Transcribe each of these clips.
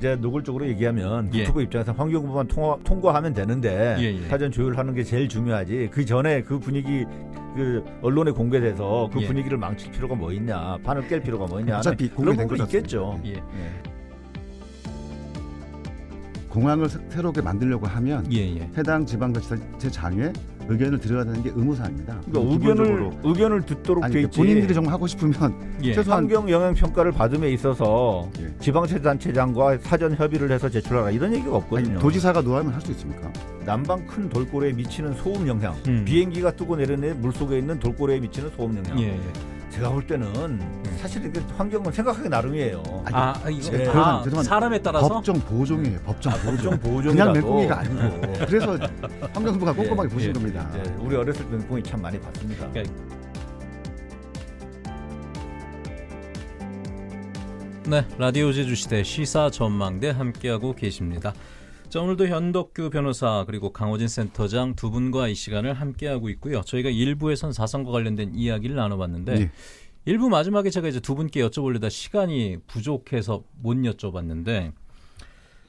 이제 노골적으로 얘기하면 예. 유튜브 입장에서 환경부만 통화, 통과하면 되는데 예, 예. 사전 조율하는 게 제일 중요하지. 그 전에 그 분위기 그 언론에 공개돼서 그 예. 분위기를 망칠 필요가 뭐 있냐, 판을 깰 필요가 뭐 있냐. 어차피 그런 부분 있겠죠. 예. 예. 공항을 새롭게 만들려고 하면 해당 지방자치단체 장외 의견을 들어가는 게의무사입니다 그러니까 뭐 의견을 의견을 듣도록 아니, 있지. 본인들이 정말 하고 싶으면 예. 최소한 환경 영향 평가를 받음에 있어서 예. 지방세단체장과 사전 협의를 해서 제출하라 이런 얘기가 없거든요. 아니, 도지사가 노하면 할 수 있습니까? 난방 큰 돌고래에 미치는 소음 영향, 음. 비행기가 뜨고 내려내 물 속에 있는 돌고래에 미치는 소음 영향. 예. 예. 제가 볼 때는 네. 사실 이게 환경은 생각하기 나름이에요. 아, 아, 이거 네. 죄송합죄송합 사람에 따라서 법정 보호종이에요. 네. 법정 아, 보호종. 그냥 보호종이라도 멜이가 아니고. 네, 그래서 환경부가 예, 꼼꼼하게 예, 보신 예, 겁니다. 예. 이 우리 어렸을 때는 공이 참 많이 봤습니다. 네, 라디오 제주시대 시사 전망대 함께하고 계십니다. 자, 오늘도 현덕규 변호사 그리고 강호진 센터장 두 분과 이 시간을 함께하고 있고요. 저희가 일부에선 사상과 관련된 이야기를 나눠봤는데 네. 일부 마지막에 제가 이제 두 분께 여쭤보려다 시간이 부족해서 못 여쭤봤는데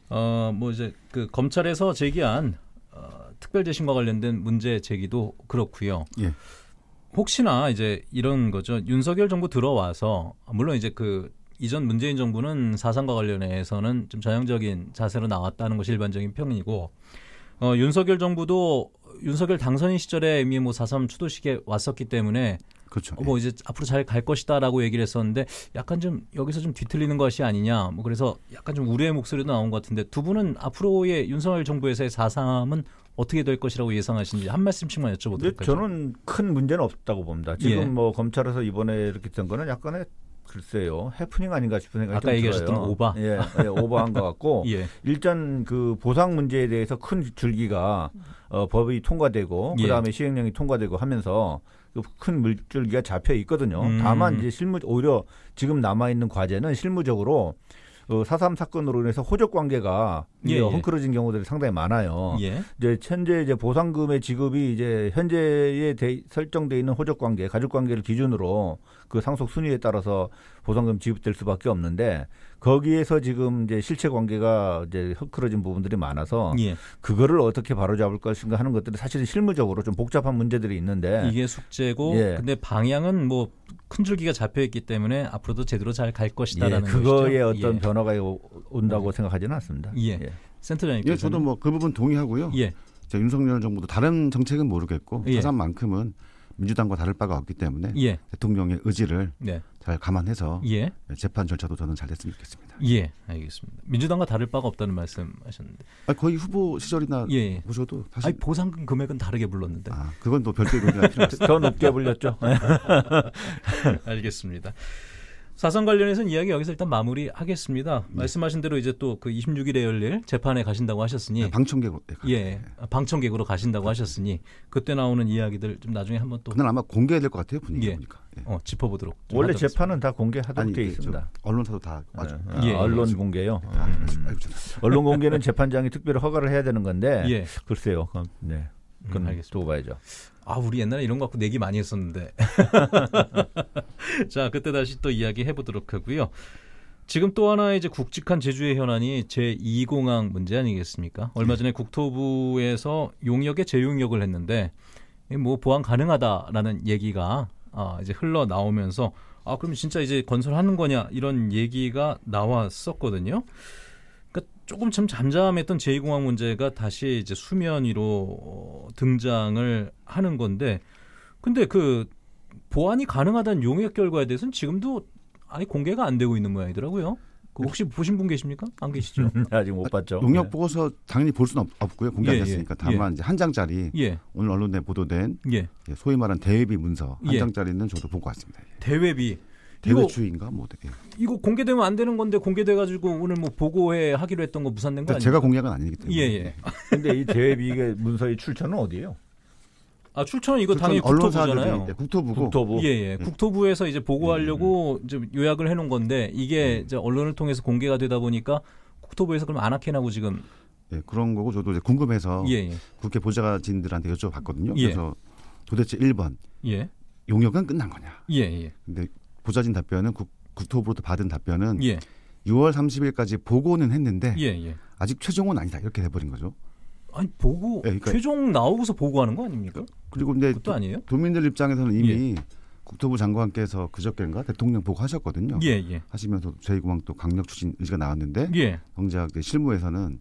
어 뭐 이제 그 검찰에서 제기한 어, 특별재심과 관련된 문제 제기도 그렇고요. 예. 혹시나 이제 이런 거죠. 윤석열 정부 들어와서 물론 이제 그 이전 문재인 정부는 사상과 관련해서는 좀 전형적인 자세로 나왔다는 것이 일반적인 평이고 어, 윤석열 정부도 윤석열 당선인 시절에 이미 뭐 사삼 추도식에 왔었기 때문에 그렇죠. 어, 뭐 이제 앞으로 잘 갈 것이다라고 얘기를 했었는데 약간 좀 여기서 좀 뒤틀리는 것이 아니냐. 뭐 그래서 약간 좀 우려의 목소리도 나온 것 같은데 두 분은 앞으로의 윤석열 정부에서의 사상은 어떻게 될 것이라고 예상하시는지 한 말씀씩만 여쭤보도록 할까요? 저는 큰 문제는 없다고 봅니다. 지금 예. 뭐 검찰에서 이번에 이렇게 된 거는 약간의 글쎄요 해프닝 아닌가 싶은 생각이 아까 얘기하셨던 들어요. 오바 예, 예오버한것 같고 예. 일단그 보상 문제에 대해서 큰 줄기가 어, 법이 통과되고 예. 그다음에 시행령이 통과되고 하면서 그 큰 물줄기가 잡혀 있거든요. 음. 다만 이제 실무 오히려 지금 남아 있는 과제는 실무적으로 어, 사삼 사건으로 인해서 호적 관계가 예, 예, 헝클어진 경우들이 상당히 많아요. 예. 이제 현재 이제 보상금의 지급이 이제 현재에 설정돼 있는 호적 관계, 가족 관계를 기준으로 그 상속 순위에 따라서 보상금 지급될 수밖에 없는데 거기에서 지금 이제 실체 관계가 이제 헛크러진 부분들이 많아서 예. 그거를 어떻게 바로잡을 것인가 하는 것들이 사실은 실무적으로 좀 복잡한 문제들이 있는데 이게 숙제고 예. 근데 방향은 뭐 큰 줄기가 잡혀 있기 때문에 앞으로도 제대로 잘 갈 것이다라는 예. 그거에 것이죠? 어떤 예. 변화가 온다고 예. 생각하지는 않습니다. 예. 예. 센터장님. 예, 저도 뭐 그 부분 동의하고요. 예. 자, 윤석열 정부도 다른 정책은 모르겠고 자산만큼은 민주당과 다를 바가 없기 때문에 예. 대통령의 의지를 네. 잘 감안해서 예. 예. 재판 절차도 저는 잘 됐으면 좋겠습니다. 예, 알겠습니다. 민주당과 다를 바가 없다는 말씀하셨는데 아니, 거의 후보 시절이나 예. 예. 보셔도 사실 아니, 보상금 금액은 다르게 불렀는데 아, 그건 또 별도의 논의가 필요 없어요. 더 높게 불렸죠. 알겠습니다. 사상 관련해서는 이야기 여기서 일단 마무리하겠습니다. 네. 말씀하신 대로 이제 또 그 26일에 열릴 재판에 가신다고 하셨으니 네, 방청객으로 네, 예 네. 방청객으로 가신다고 하셨으니 그때 나오는 이야기들 좀 나중에 한번 또 그날 아마 공개될 것 같아요 분위기 예. 보니까 예. 어, 짚어보도록 원래 재판은 다 공개하도록 되어 그 있습니다. 언론사도 다맞죠 어, 아, 어, 예. 언론 공개요. 아, 음. 언론 공개는 재판장이 특별히 허가를 해야 되는 건데 예. 글쎄요. 그럼, 네, 그건 음, 알겠습니다. 두고 봐야죠. 아, 우리 옛날에 이런 거 갖고 내기 많이 했었는데. 자, 그때 다시 또 이야기 해보도록 하고요. 지금 또 하나의 이제 국직한 제주의 현안이 제2공항 문제 아니겠습니까? 얼마 전에 네. 국토부에서 용역에 재용역을 했는데 뭐보안 가능하다라는 얘기가 아, 이제 흘러 나오면서 아 그럼 진짜 이제 건설하는 거냐 이런 얘기가 나왔었거든요. 조금 참 잠잠했던 제2공항 문제가 다시 이제 수면 위로 어, 등장을 하는 건데 근데 그 보완이 가능하다는 용역 결과에 대해서는 지금도 아니 공개가 안 되고 있는 모양이더라고요. 그 네. 혹시 보신 분 계십니까? 안 계시죠? 네, 아직 못 아, 봤죠. 용역 네. 보고서 당연히 볼 수는 없, 고요 공개 안 예, 예. 됐으니까. 다만 예. 이제 한 장짜리 예. 오늘 언론에 보도된 예. 예 소위 말한 대외비 문서 한 장짜리는 저도 보것같습니다 대외비 대외 주인가 뭐되 이거 공개되면 안 되는 건데 공개돼 가지고 오늘 뭐보고해 하기로 했던 거 무산된 거아니에 그러니까 제가 공개한 아니기 때문에. 예, 예. 네. 근데 이 대외비의 문서의 출처는 어디에요? 아 출처는 이거 출처는 당연히 국토부잖아요. 네, 국토부고. 국토부. 예, 예. 네. 국토부에서 이제 보고하려고 음. 이제 요약을 해놓은 건데 이게 음. 이제 언론을 통해서 공개가 되다 보니까 국토부에서 그럼 안학해나고 지금. 예, 그런 거고 저도 이제 궁금해서 예, 예. 국회 보좌진들한테 여쭤봤거든요. 예. 그래서 도대체 1번 예. 용역은 끝난 거냐? 예, 예. 근데 보좌진 답변은 국, 국토부로부터 받은 답변은 예. 6월 30일까지 보고는 했는데 예, 예. 아직 최종은 아니다 이렇게 돼버린 거죠. 아니 보고 네, 그러니까, 최종 나오고서 보고하는 거 아닙니까? 그리고 근데 그것도 아니에요? 도민들 입장에서는 이미 예. 국토부 장관께서 그저께인가 대통령 보고 하셨거든요. 예, 예. 하시면서 제2공항 또 강력 추진 의지가 나왔는데 예. 정작 실무에서는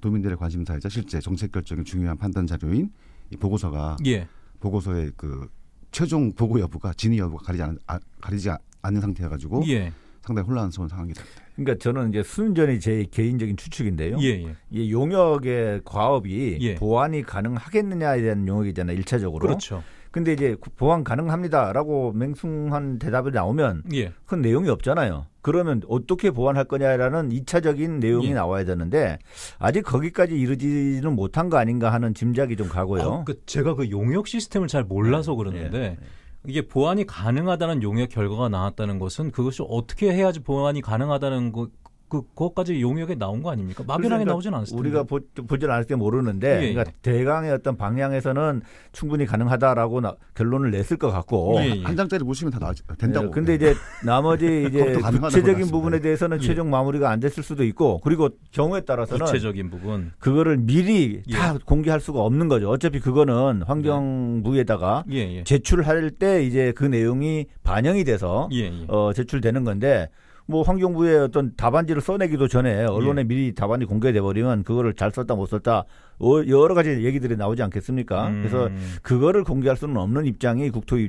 도민들의 관심사이자 실제 정책 결정에 중요한 판단 자료인 이 보고서가 예. 보고서의 그 최종 보고 여부가 진위 여부가 가리지 않은 아, 가리지 않는 상태여 가지고 예. 상당히 혼란스러운 상황이 됩니다. 그러니까 저는 이제 순전히 제 개인적인 추측인데요. 예, 예. 이 용역의 과업이 예. 보완이 가능하겠느냐에 대한 용역이잖아요. 일차적으로 그렇죠. 근데 이제 보완 가능합니다라고 맹숭한 대답이 나오면 예. 그 내용이 없잖아요. 그러면 어떻게 보완할 거냐라는 이차적인 내용이 예. 나와야 되는데 아직 거기까지 이르지는 못한 거 아닌가 하는 짐작이 좀 가고요. 아, 그 제가 그 용역 시스템을 잘 몰라서 네. 그러는데 예. 이게 보완이 가능하다는 용역 결과가 나왔다는 것은 그것이 어떻게 해야지 보완이 가능하다는 거, 그 그것까지 용역에 나온 거 아닙니까? 막연하게 그러니까 나오진 않았을 텐데. 우리가 보, 보질 않을 때 모르는데 예, 예, 그러니까 대강의 어떤 방향에서는 충분히 가능하다라고 나, 결론을 냈을 것 같고 예, 예. 한 장짜리 보시면 다 나, 된다고. 예, 근데 이제 예. 나머지 이제 구체적인 부분에 대해서는 예. 최종 마무리가 안 됐을 수도 있고 그리고 경우에 따라서는 구체적인 부분 그거를 미리 다 공개할 수가 없는 거죠. 어차피 그거는 환경부에다가 네. 제출할 때 이제 그 내용이 반영이 돼서 어, 제출되는 건데 뭐 환경부의 어떤 답안지를 써내기도 전에 언론에 예. 미리 답안이 공개돼 버리면 그거를 잘 썼다 못 썼다 어, 여러 가지 얘기들이 나오지 않겠습니까? 음. 그래서 그거를 공개할 수는 없는 입장이 국토의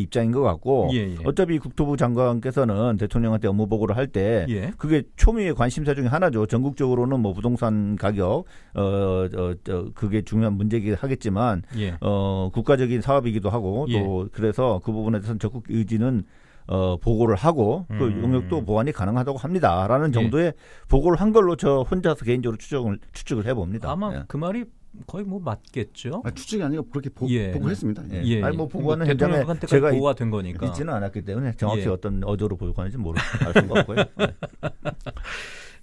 입장인 것 같고 예예. 예. 어차피 국토부 장관께서는 대통령한테 업무 보고를 할때 예. 그게 초미의 관심사 중에 하나죠. 전국적으로는 뭐 부동산 가격 어, 어, 어 그게 중요한 문제긴 하겠지만 예. 어 국가적인 사업이기도 하고 또 예. 그래서 그 부분에 대해서는 적극 의지는 어, 보고를 하고 그 음. 영역도 보완이 가능하다고 합니다라는 예. 정도의 예. 보고를 한 걸로 저 혼자서 개인적으로 추정을 추측을 해봅니다. 아마 예. 그 말이 거의 뭐 맞겠죠. 아, 추측이 아니고 그렇게 보, 예. 보고했습니다. 예. 예. 아니 뭐, 뭐 보고하는 현장에 제가 보고가 된 거니까 있지는 않았기 때문에 정확히 예. 어떤 어조로 보고하는지 모르 알 수가 없고요. 네.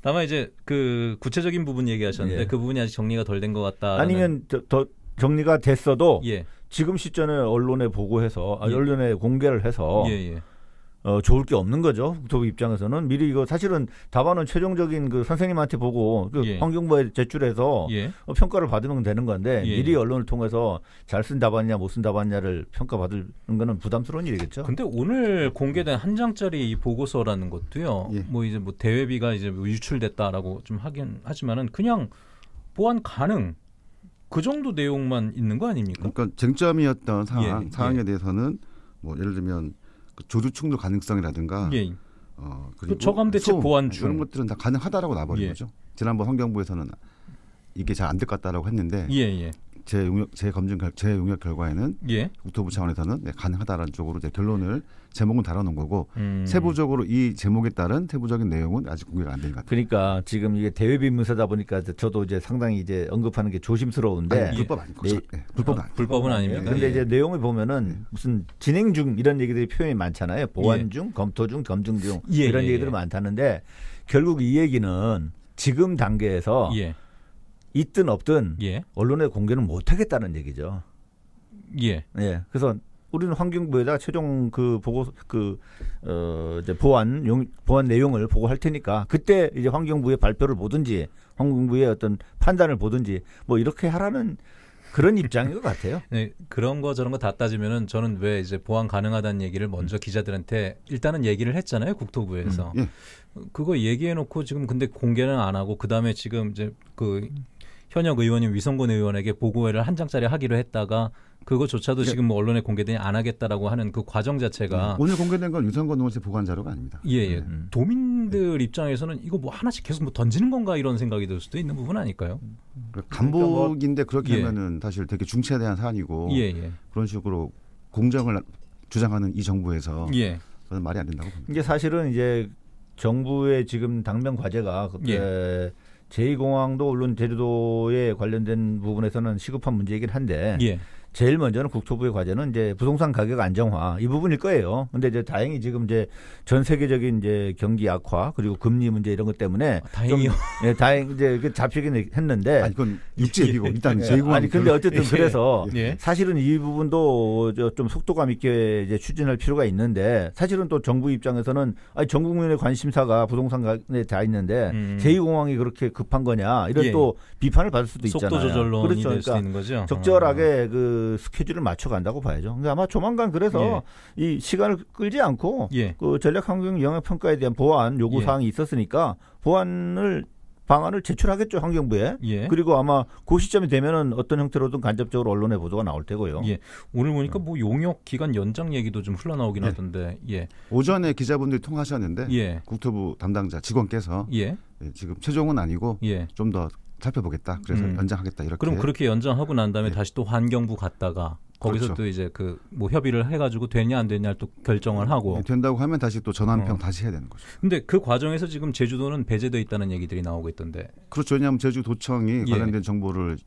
다만 이제 그 구체적인 부분 얘기하셨는데 예. 그 부분이 아직 정리가 덜 된 것 같다. 아니면 더, 더 정리가 됐어도 지금 시점에 언론에 보고해서 아, 언론에 공개를 해서. 어, 좋을 게 없는 거죠. 국토부 입장에서는 미리 이거 사실은 답안은 최종적인 그 선생님한테 보고 그 예. 환경부에 제출해서 예. 어, 평가를 받으면 되는 건데 예. 미리 언론을 통해서 잘 쓴 답안이냐 못 쓴 답안이냐를 평가받을 거는 부담스러운 일이겠죠. 근데 오늘 공개된 한 장짜리 보고서라는 것도요. 예. 뭐 이제 뭐 대외비가 이제 뭐 유출됐다라고 좀 하긴 하지만은 그냥 보완 가능 그 정도 내용만 있는 거 아닙니까? 그러니까 쟁점이었던 사항 사항에 예, 예. 대해서는 뭐 예를 들면 그 조주 충돌 가능성이라든가 예. 어, 그 그리고 저감 대책 보완 중 이런 것들은 다 가능하다라고 나버린 예. 거죠. 지난번 환경부에서는 이게 잘 안 될 것 같다라고 했는데 예, 예. 제 용역 제 검증 제 용역 결과에는 예. 국토부 차원에서는 네, 가능하다라는 쪽으로 이제 결론을 제목은 달아놓은 거고 음. 세부적으로 이 제목에 따른 세부적인 내용은 아직 공개가 안 된 것 같아요. 그러니까 지금 이게 대외비문서다 보니까 저도 이제 상당히 이제 언급하는 게 조심스러운데 아니, 불법 아니고 네. 네. 불법 네. 네, 어, 불법은 아닙니다. 그런데 네. 이제 내용을 보면은 무슨 진행 중 이런 얘기들이 표현이 많잖아요. 보완 예. 중, 검토 중, 검증 중 예, 이런 예, 얘기들이 많다는데 결국 이 얘기는 지금 단계에서 예. 있든 없든 예. 언론에 공개는 못 하겠다는 얘기죠. 예. 예. 그래서 우리는 환경부에다 최종 그 보고 그 어 이제 보안 용, 보안 내용을 보고할 테니까 그때 이제 환경부의 발표를 보든지 환경부의 어떤 판단을 보든지 뭐 이렇게 하라는 그런 입장인 것 같아요. 네, 그런 거 저런 거 다 따지면은 저는 왜 이제 보완 가능하다는 얘기를 먼저 음. 기자들한테 일단은 얘기를 했잖아요 국토부에서 음, 예. 그거 얘기해놓고 지금 근데 공개는 안 하고 그 다음에 지금 이제 그 현역 의원인 위성곤 의원에게 보고회를 한 장짜리 하기로 했다가 그거조차도 예. 지금 뭐 언론에 공개되니 안 하겠다라고 하는 그 과정 자체가 음. 오늘 공개된 건 유성권 의원 의 보관 자료가 아닙니다. 예, 예. 네. 음. 도민들 예. 입장에서는 이거 뭐 하나씩 계속 뭐 던지는 건가 이런 생각이 들 수도 있는 부분 아닐까요? 그러니까 간복인데 그렇게 예. 하면은 사실 되게 중차대한 사안이고 예, 예, 그런 식으로 공정을 주장하는 이 정부에서 예. 저는 말이 안 된다고 봅니다. 이게 사실은 이제 정부의 지금 당면 과제가 그때 제2공항도 물론 제주도에 관련된 부분에서는 시급한 문제이긴 한데 예. 제일 먼저는 국토부의 과제는 이제 부동산 가격 안정화 이 부분일 거예요. 근데 이제 다행히 지금 이제 전 세계적인 이제 경기 악화 그리고 금리 문제 이런 것 때문에 아, 다행이요. 좀, 예, 다행 이제 그 잡히긴 했는데 아니 그건 육지 얘고 일단 예, 제공 아니 근데 그- 어쨌든 예, 그래서 예. 예. 사실은 이 부분도 좀 속도감 있게 이제 추진할 필요가 있는데 사실은 또 정부 입장에서는 아니 전 국민의 관심사가 부동산에 다 있는데 음. 제2공항이 그렇게 급한 거냐 이런 예. 또 비판을 받을 수도 있잖아요. 속도 조절론 그렇죠. 그러니까 될수 있는 거죠. 적절하게 음. 그 스케줄을 맞춰간다고 봐야죠. 근데 그러니까 아마 조만간 그래서 예. 이 시간을 끌지 않고 예. 그 전략환경 영향평가에 대한 보완 요구 사항이 예. 있었으니까 보완을 방안을 제출하겠죠 환경부에 예. 그리고 아마 그 시점이 되면은 어떤 형태로든 간접적으로 언론의 보도가 나올 테고요. 예. 오늘 보니까 음. 뭐 용역 기간 연장 얘기도 좀 흘러나오긴 예. 하던데. 예. 오전에 기자분들이 통하셨는데 예. 국토부 담당자 직원께서 예. 지금 최종은 아니고 좀더 살펴보겠다. 그래서 음. 연장하겠다 이렇게. 그럼 그렇게 연장하고 난 다음에 네. 다시 또 환경부 갔다가 거기서 그렇죠. 또 이제 그 뭐 협의를 해가지고 되냐 안 되냐 또 결정을 네, 하고 네, 된다고 하면 다시 또 전환평 어. 다시 해야 되는 거죠. 근데 그 과정에서 지금 제주도는 배제돼 있다는 얘기들이 나오고 있던데. 그렇죠. 왜냐하면 제주도청이 예. 관련된 정보를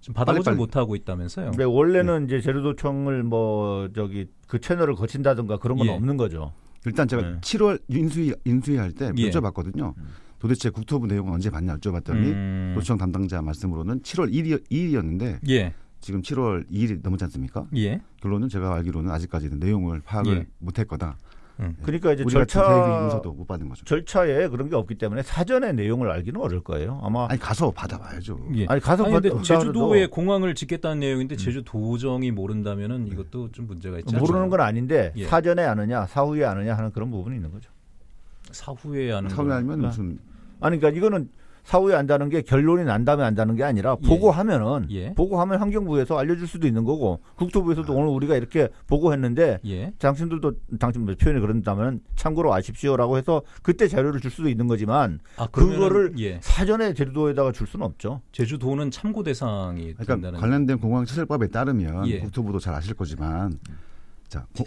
지금 받아보지 못하고 있다면서요. 네, 원래는 네. 이제 제주도청을 뭐 저기 그 채널을 거친다든가 그런 건 예. 없는 거죠. 일단 제가 네. 7월 인수위 인수위 할때 예. 여쭤봤거든요. 음. 도대체 국토부 내용은 언제 봤냐 여쭤봤더니 음. 노총 담당자 말씀으로는 7월 1일, 2일이었는데 예. 지금 7월 2일이 넘었지 않습니까? 예. 결론은 제가 알기로는 아직까지는 내용을 파악을 예. 못할 거다. 음. 예. 그러니까 이제 절차 못 받은 거죠. 절차에 그런 게 없기 때문에 사전에 내용을 알기는 어려울 거예요. 아마 아니 가서 받아봐야죠. 예. 아니 가서 아 제주도에 공항을 짓겠다는 내용인데 음. 제주 도정이 모른다면은 음. 이것도 좀 문제가 있죠. 모르는 건 아닌데 예. 사전에 아느냐 사후에 아느냐 하는 그런 부분이 있는 거죠. 사후에 하는 사후에 하면 무슨 아니 그러니까 이거는 사후에 안다는 게 결론이 난 다음에 안다는 게 아니라 예. 보고하면은 예. 보고하면 환경부에서 알려줄 수도 있는 거고 국토부에서도 아. 오늘 우리가 이렇게 보고했는데 예. 당신들도 당신 뭐 표현이 그런다면 참고로 아십시오라고 해서 그때 자료를 줄 수도 있는 거지만 아, 그거를 예. 사전에 제주도에다가 줄 수는 없죠. 제주도는 참고 대상이 그러니까 관련된 공항 시설법에 따르면 예. 국토부도 잘 아실 거지만 자. 고,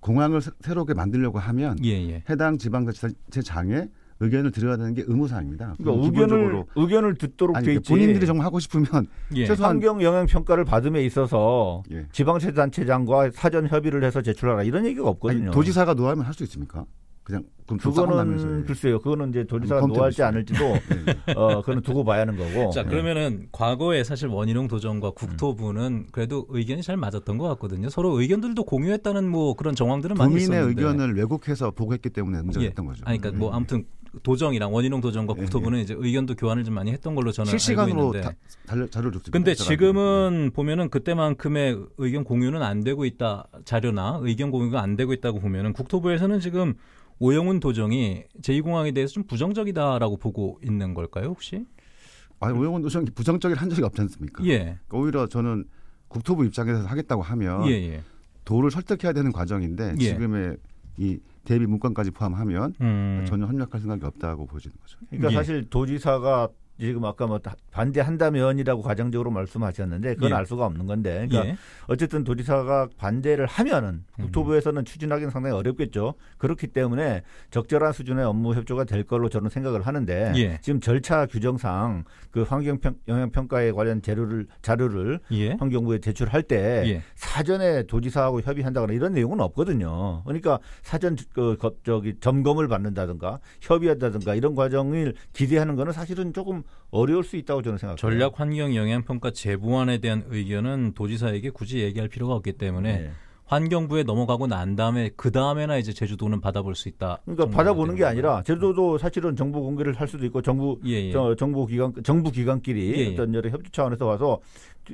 공항을 새롭게 만들려고 하면 예, 해당 지방자치단체장에 의견을 들어야 되는 게 의무사항입니다. 그러니까 의견을 의견을 듣도록 돼 있지. 본인들이 정말 하고 싶으면 예. 최소한 환경 영향 평가를 받음에 있어서 예. 지방자단체장과 사전 협의를 해서 제출하라 이런 얘기가 없거든요. 아니, 도지사가 노하면 할 수 있습니까? 그냥 그거는 글쎄요. 그거는 이제 도지사가 노할지 않을지도 예, 예. 어 그는 두고 봐야 하는 거고. 자 예. 그러면은 네. 과거에 사실 원희룡 도전과 국토부는 음. 그래도 의견이 잘 맞았던 것 같거든요. 서로 의견들도 공유했다는 뭐 그런 정황들은 많이 있었는데. 국민의 의견을 왜곡해서 보고했기 때문에 문제가 됐던 거죠. 아니, 그러니까 네. 뭐 아무튼 도정이랑 원희룡 도정과 예, 국토부는 예. 이제 의견도 교환을 좀 많이 했던 걸로 저는 실시간으로 알고 있는데 다, 자료를 줬습니다. 근데 지금은 예. 보면은 그때만큼의 의견 공유는 안 되고 있다 자료나 의견 공유가 안 되고 있다고 보면은 국토부에서는 지금 오영훈 도정이 제2공항에 대해서 좀 부정적이다라고 보고 있는 걸까요 혹시? 아니 오영훈 도정이 부정적인한 적이 없지 않습니까? 예. 그러니까 오히려 저는 국토부 입장에서 하겠다고 하면 예, 예. 도를 설득해야 되는 과정인데 예. 지금의 이 대비 문건까지 포함하면 음. 전혀 협력할 생각이 없다고 보시는 거죠. 그러니까 예. 사실 도지사가 지금 아까 뭐 반대한다면이라고 가정적으로 말씀하셨는데 그건 예. 알 수가 없는 건데 그러니까 예. 어쨌든 도지사가 반대를 하면은 국토부에서는 추진하기는 상당히 어렵겠죠 그렇기 때문에 적절한 수준의 업무 협조가 될 걸로 저는 생각을 하는데 예. 지금 절차 규정상 그 환경 영향 평가에 관련 자료를 자료를 예. 환경부에 제출할 때 예. 사전에 도지사하고 협의한다거나 이런 내용은 없거든요 그러니까 사전 그 저기 점검을 받는다든가 협의한다든가 이런 과정을 기대하는 거는 사실은 조금 어려울 수 있다고 저는 생각합니다. 전략 환경 영향 평가 재보완에 대한 의견은 도지사에게 굳이 얘기할 필요가 없기 때문에 네. 환경부에 넘어가고 난 다음에 그 다음에나 이제 제주도는 받아볼 수 있다. 그러니까 받아보는 게 아니라 제주도도 사실은 정부 공개를 할 수도 있고 정부 예, 예. 정부 기관 정부 기관끼리 예, 예, 어떤 여러 협조 차원에서 와서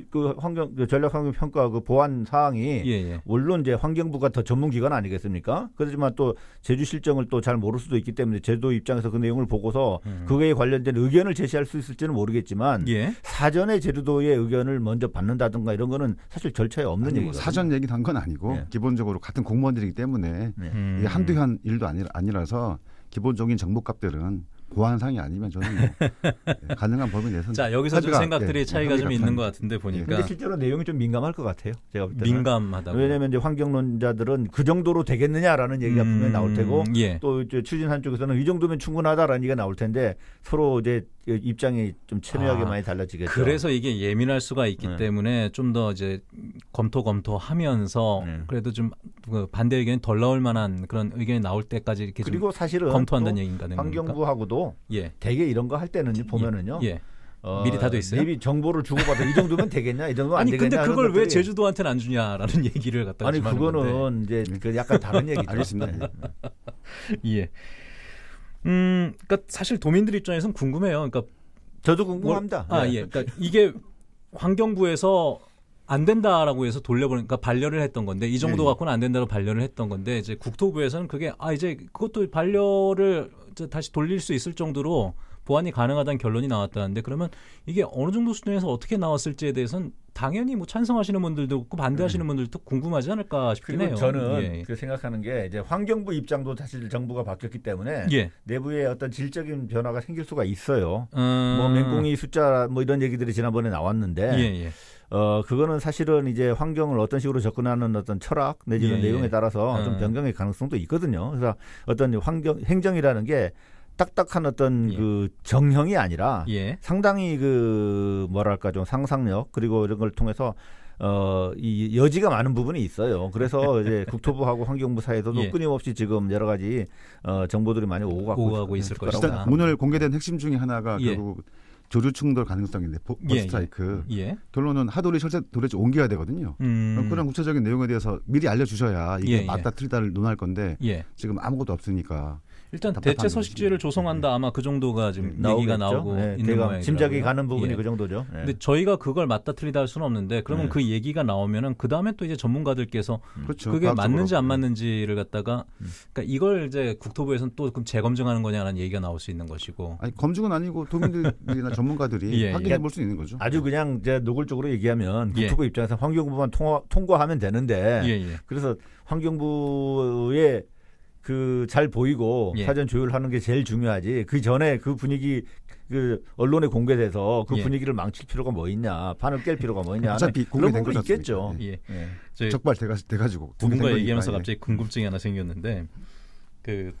그 환경 그 전략 환경 평가 그 보완 사항이 예, 예, 물론 이제 환경부가 더 전문 기관 아니겠습니까? 그렇지만 또 제주 실정을 또 잘 모를 수도 있기 때문에 제도 입장에서 그 내용을 보고서 음. 그거에 관련된 의견을 제시할 수 있을지는 모르겠지만 예. 사전에 제주도의 의견을 먼저 받는다든가 이런 거는 사실 절차에 없는 아니, 얘기거요 사전 얘기 한건 아니고 예. 기본적으로 같은 공무원들이기 때문에 네. 음. 이게 한두 현 일도 아니, 아니라서 기본적인 정보값들은 고한 상이 아니면 저는 뭐 예, 가능한 범위 내에서 자 여기서 좀 생각들이 예, 차이가 좀 있는 것 같은데 예, 보니까 근데 실제로 내용이 좀 민감할 것 같아요. 제가 민감하다. 왜냐하면 이제 환경론자들은 그 정도로 되겠느냐라는 얘기가 분명히 음, 나올 테고 음, 예. 또 이제 추진한 쪽에서는 이 정도면 충분하다라는 얘기가 나올 텐데 서로 이제 입장이 좀 체묘하게 아, 많이 달라지겠죠. 그래서 이게 예민할 수가 있기 네. 때문에 좀 더 이제 검토 검토하면서 네. 그래도 좀그 반대 의견이 덜 나올 만한 그런 의견이 나올 때까지 이렇게 그리고 사실은 검토한다는 얘기인가 환경부하고도 예. 대개 이런 거 할 때는 예. 보면은요. 예. 어, 미리 다 돼 있어요. 미리 정보를 주고받아 이 정도면 되겠냐, 이 정도면 아니, 되겠냐. 아니 근데 그걸 왜 제주도한테는 안 주냐라는 얘기를 갖다 가 아니 그거는 건데. 이제 그 약간 다른 얘기죠. 알겠습니다. 네. 예. 음, 그러니까 사실 도민들 입장에서는 궁금해요. 그러니까 저도 궁금합니다. 뭐, 아 네. 예. 그러니까 이게 환경부에서 안 된다라고 해서 돌려보니까 그러니까 반려를 했던 건데 이 정도 네, 네. 갖고는 안 된다고 반려를 했던 건데 이제 국토부에서는 그게 아 이제 그것도 반려를 다시 돌릴 수 있을 정도로 보완이 가능하다는 결론이 나왔다는데 그러면 이게 어느 정도 수준에서 어떻게 나왔을지에 대해서는 당연히 뭐 찬성하시는 분들도 있고 반대하시는 네. 분들도 궁금하지 않을까 싶긴 해요. 저는 예, 예. 그 생각하는 게 이제 환경부 입장도 사실 정부가 바뀌었기 때문에 예. 내부에 어떤 질적인 변화가 생길 수가 있어요. 뭐 음... 뭐맹공이 숫자 뭐 이런 얘기들이 지난번에 나왔는데 예예. 예. 어 그거는 사실은 이제 환경을 어떤 식으로 접근하는 어떤 철학 내지는 예, 예, 내용에 따라서 예. 좀 변경의 가능성도 있거든요. 그래서 어떤 환경 행정이라는 게 딱딱한 어떤 예. 그 정형이 아니라 예. 상당히 그 뭐랄까 좀 상상력 그리고 이런 걸 통해서 어, 이 여지가 많은 부분이 있어요. 그래서 이제 국토부하고 환경부 사이에서도 예. 끊임없이 지금 여러 가지 어, 정보들이 많이 오고 가고 있을 것이다. 오늘 공개된 핵심 중에 하나가 예. 결국 조류 충돌 가능성인데 보, 예, 스트라이크 예. 결론은 예. 하도리 설사 도래지 옮겨야 되거든요. 음. 그런 구체적인 내용에 대해서 미리 알려주셔야 이게 예, 예. 맞다 틀리다를 논할 건데 예. 지금 아무것도 없으니까 일단 대체 소식지를 조성한다 아마 그 정도가 지금 나 음, 얘기가 나오고 네, 있는 거예요. 짐작이 가는 부분이 예. 그 정도죠. 네. 근데 저희가 그걸 맞다 틀리다 할 수는 없는데 그러면 네. 그 얘기가 나오면은 그 다음에 또 이제 전문가들께서 음. 그렇죠, 그게 맞는지 안 맞는지를 갖다가 음. 그러니까 이걸 이제 국토부에서는 또 그럼 재검증하는 거냐라는 얘기가 나올 수 있는 것이고 아니, 검증은 아니고 도민들이나 전문가들이 예, 확인해 그러니까 볼수 있는 거죠. 아주 그냥 이제 노골적으로 얘기하면 국토부 예. 입장에서 환경부만 통화, 통과하면 되는데 그래서 환경부의 그잘 보이고 예. 사전 조율하는 게 제일 중요하지. 그 전에 그 분위기 그 언론에 공개돼서 그 예. 분위기를 망칠 필요가 뭐 있냐, 판을 깰 필요가 뭐 있냐. 어차피 공개된 거 있겠죠. 예. 예. 예. 적발 돼가, 돼가지고 누군가 얘기하면서 아니 갑자기 궁금증이 하나 생겼는데 그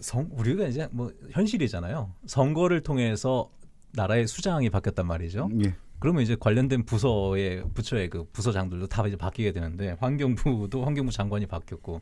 성, 우리가 이제 뭐 현실이잖아요. 선거를 통해서 나라의 수장이 바뀌었단 말이죠. 예. 그러면 이제 관련된 부서의 부처의 그 부서장들도 다 이제 바뀌게 되는데 환경부도 환경부 장관이 바뀌었고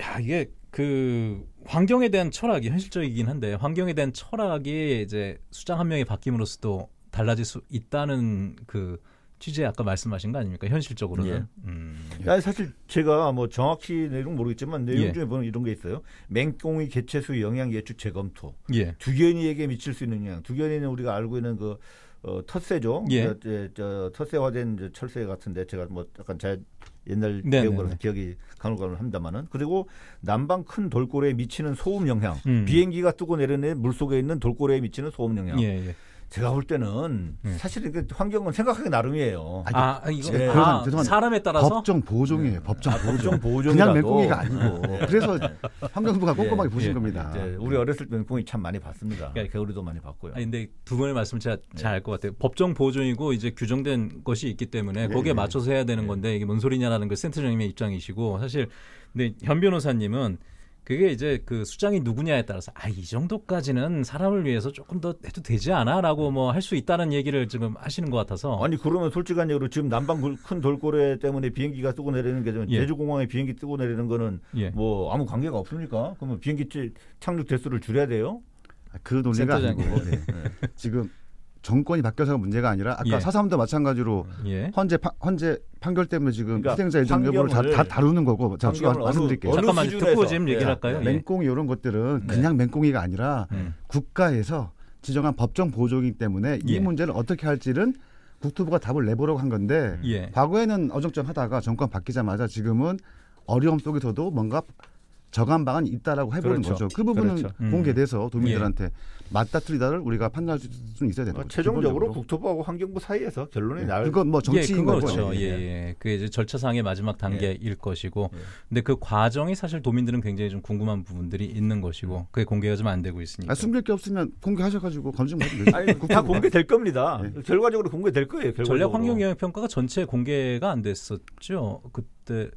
야 이게 그 환경에 대한 철학이 현실적이긴 한데 환경에 대한 철학이 이제 수장 한 명이 바뀜으로써도 달라질 수 있다는 그 취재 지 아까 말씀하신 거 아닙니까 현실적으로는? 예. 음. 아 사실 제가 뭐 정확히 내용 모르겠지만 내용 예. 중에 보면 이런 게 있어요. 맹꽁이 개체수 영향 예측 재검토. 예. 두견이에게 미칠 수 있는 영향. 두견이는 우리가 알고 있는 그 어, 텃세죠. 예. 저, 저, 텃세화된 철새 같은데 제가 뭐 약간 잘 옛날 네, 네, 기억으로 서 네. 기억이 가물가물합니다만은 그리고 난방큰 돌고래에 미치는 소음 영향, 음. 비행기가 뜨고 내려내 물 속에 있는 돌고래에 미치는 소음 영향. 예, 예. 제가 볼 때는 네. 음. 사실은 그 환경은 생각하기 나름이에요. 아 아, 이거 네. 아, 죄송한, 사람에 따라서 법정 보호종이에요. 네. 법정 아, 보호종. 보호종 그냥 맹꽁이가 아니고 네. 그래서 환경부가 예, 꼼꼼하게 예, 보신 예. 겁니다. 우리 네. 어렸을 때 맹꽁이 참 많이 봤습니다. 그러니까, 겨울에도 많이 봤고요. 아니, 데두 분의 말씀 제가 네. 잘알 것 같아요. 법정 보호종이고 이제 규정된 것이 있기 때문에 거기에 맞춰서 해야 되는 건데 이게 뭔 소리냐라는 걸 센터장님의 입장이시고 사실 근데 현 변호사님은 그게 이제 그 수장이 누구냐에 따라서 아 이 정도까지는 사람을 위해서 조금 더 해도 되지 않아라고 뭐 할 수 있다는 얘기를 지금 하시는 것 같아서 아니 그러면 솔직한 얘기로 지금 남방 큰 돌고래 때문에 비행기가 뜨고 내리는 게 예. 제주 공항에 비행기 뜨고 내리는 거는 예. 뭐 아무 관계가 없습니까? 그러면 비행기 착륙 대수를 줄여야 돼요? 아, 그 논리가 아니고 네. 네. 지금 정권이 바뀌어서가 문제가 아니라 아까 예. 사삼도 마찬가지로 예. 헌재 파, 헌재 판결 때문에 지금 그러니까 희생자의 등급을 다, 다 예. 다루는 거고 자 제가 말씀드릴게요. 잠깐만 듣고 지금 얘기를 예. 할까요? 예. 맹꽁이 이런 것들은 그냥 맹꽁이가 아니라 음. 국가에서 지정한 법정 보조이기 때문에 이 문제를 어떻게 할지는 국토부가 답을 내보려고 한 건데 과거에는 어정쩡하다가 정권 바뀌자마자 지금은 어려움 속에서도 뭔가 저감 방안 있다라고 해보는 그렇죠. 거죠. 그 부분은 그렇죠. 음. 공개돼서 도민들한테 예. 맞다 틀리다를 우리가 판단할 수 있어야 되는 뭐 거죠. 최종적으로 국토부하고 환경부 사이에서 결론이 예. 나올 그건 뭐 정치인 예, 거죠. 그렇죠. 예, 예. 그게 이제 절차상의 마지막 단계일 예. 것이고, 예. 근데 그 과정이 사실 도민들은 굉장히 좀 궁금한 부분들이 있는 것이고, 음. 그게 공개가 좀 안 되고 있으니까. 아, 숨길 게 없으면 공개하셔가지고 검증받으면 되죠. 다 공개될 겁니다. 예. 결과적으로 공개될 거예요. 결과적으로. 전략 환경 영향 평가가 전체 공개가 안 됐었죠. 그때.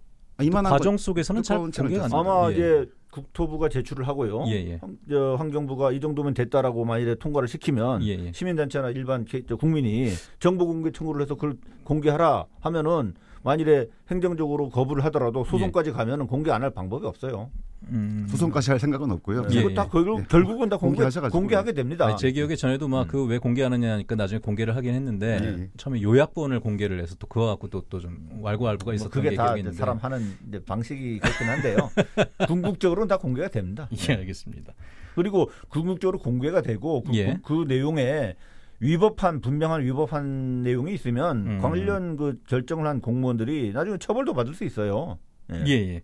아, 이만한 과정 속에서는 잘 공개가 안 아마 예. 이제 국토부가 제출을 하고요. 예, 예. 환, 저, 환경부가 이 정도면 됐다라고 만일에 통과를 시키면 예, 예. 시민단체나 일반 국민이 정보 공개 청구를 해서 그걸 공개하라 하면은 만일에 행정적으로 거부를 하더라도 소송까지 예. 가면은 공개 안 할 방법이 없어요. 음. 소송까지 할 생각은 없고요. 네. 예, 예, 다 결국, 네. 결국은 다 공개, 공개하게 됩니다. 아니, 제 기억에 전에도 막 그왜 음. 공개하느냐 하니까 나중에 공개를 하긴 했는데 예, 처음에 요약본을 공개를 해서 또그와 갖고 또 또 좀 왈구왈부가 뭐 있었던 뭐 그게 다 기억이 있 사람 하는 방식이 그렇긴 한데요. 궁극적으로는 다 공개가 됩니다. 예, 네. 알겠습니다. 그리고 궁극적으로 공개가 되고 그, 그, 그 내용에 위법한 분명한 위법한 내용이 있으면 음. 관련 그 결정을 한 공무원들이 나중에 처벌도 받을 수 있어요. 예, 예. 예.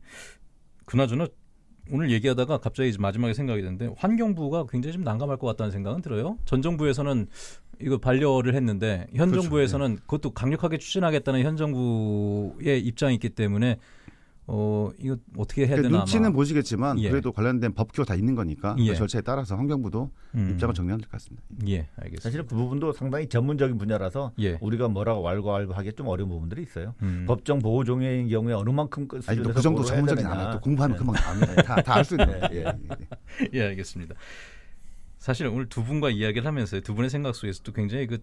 그나저나 오늘 얘기하다가 갑자기 이제 마지막에 생각이 드는데 환경부가 굉장히 좀 난감할 것 같다는 생각은 들어요. 전 정부에서는 이거 반려를 했는데 현 그렇죠. 정부에서는 네. 그것도 강력하게 추진하겠다는 현 정부의 입장이 있기 때문에 어 이거 어떻게 해야 그러니까 되나 눈치는 아마. 보시겠지만 예. 그래도 관련된 법규가 다 있는 거니까 그 예. 그 절차에 따라서 환경부도 음. 입장을 정리할 것 같습니다. 예, 알겠습니다. 사실그 부분도 상당히 전문적인 분야라서 예. 우리가 뭐라고 왈가왈부하기 좀 어려운 부분들이 있어요. 음. 법정 보호 종해 경우에 어느 만큼 그 아니, 그 정도 전문적인 않아 또 공부하면 네. 금방 나옵니다. 다 알 수 있는 예. 거예요. 예, 예. 알겠습니다. 사실 오늘 두 분과 이야기를 하면서 두 분의 생각 속에서도 굉장히 그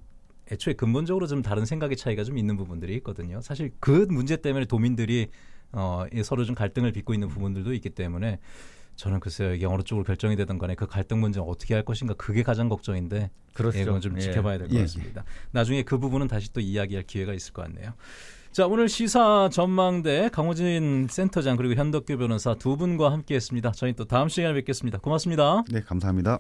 애초에 근본적으로 좀 다른 생각의 차이가 좀 있는 부분들이 있거든요. 사실 그 문제 때문에 도민들이 어, 서로 좀 갈등을 빚고 있는 부분들도 있기 때문에 저는 글쎄요 영어로 쪽으로 결정이 되던 간에 그 갈등 문제 어떻게 할 것인가 그게 가장 걱정인데 그렇죠. 예, 건좀 예. 지켜봐야 될것 예. 같습니다. 나중에 그 부분은 다시 또 이야기할 기회가 있을 것 같네요. 자 오늘 시사 전망대 강호진 센터장 그리고 현덕규 변호사 두 분과 함께했습니다. 저희 또 다음 시간에 뵙겠습니다. 고맙습니다. 네 감사합니다.